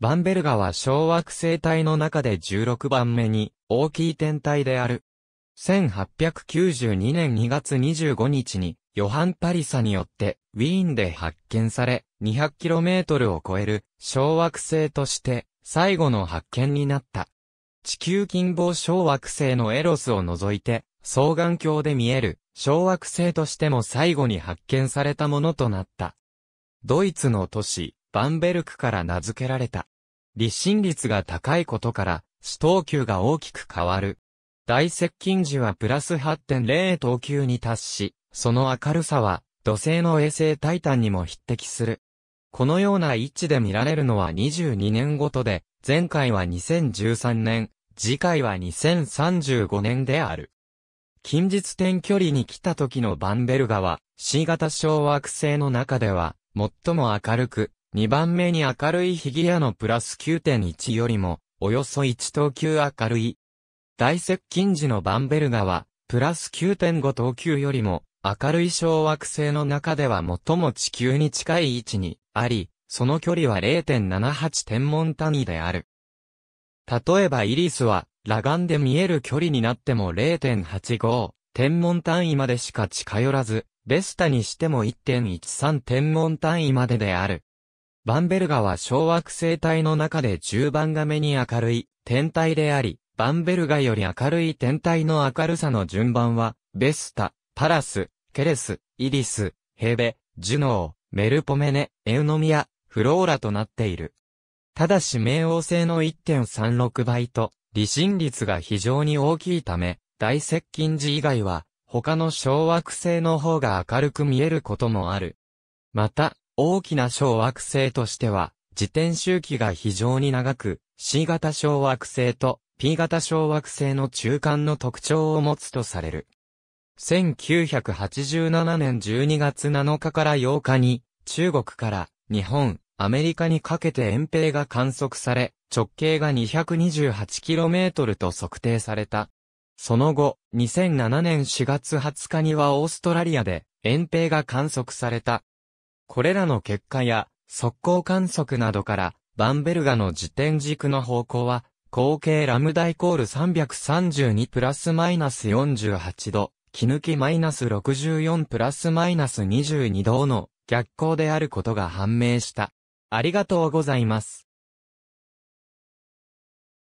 バンベルガは小惑星帯の中で16番目に大きい天体である。1892年2月25日にヨハン・パリサによってウィーンで発見され 200km を超える小惑星として最後の発見になった。地球近傍小惑星のエロスを除いて双眼鏡で見える小惑星としても最後に発見されたものとなった。ドイツの都市バンベルクから名付けられた。立心率が高いことから、死等級が大きく変わる。大接近時はプラス8.0等級に達し、その明るさは、土星の衛星タイタンにも匹敵する。このような位置で見られるのは22年ごとで、前回は2013年、次回は2035年である。近日点距離に来た時のバンベルガは、C 型小惑星の中では、最も明るく、2番目に明るいヒギアのプラス9.1よりも、およそ1等級明るい。大接近時のバンベルガは、プラス9.5等級よりも、明るい小惑星の中では最も地球に近い位置にあり、その距離は0.78天文単位である。例えばイリスは、裸眼で見える距離になっても0.85天文単位までしか近寄らず、ベスタにしても1.13天文単位までである。バンベルガは小惑星帯の中で10番が目に明るい天体であり、バンベルガより明るい天体の明るさの順番は、ベスタ、パラス、ケレス、イリス、ヘベ、ジュノー、メルポメネ、エウノミア、フローラとなっている。ただし冥王星の1.36倍と、離心率が非常に大きいため、大接近時以外は、他の小惑星の方が明るく見えることもある。また、大きな小惑星としては、自転周期が非常に長く、C 型小惑星と P 型小惑星の中間の特徴を持つとされる。1987年12月7日から8日に、中国から日本、アメリカにかけて遠平が観測され、直径が 228km と測定された。その後、2007年4月20日にはオーストラリアで遠平が観測された。これらの結果や、速攻観測などから、バンベルガの自転軸の方向は、後計ラムダイコール332プラスマイナス48度、気抜きマイナス64プラスマイナス22度の逆光であることが判明した。ありがとうございます。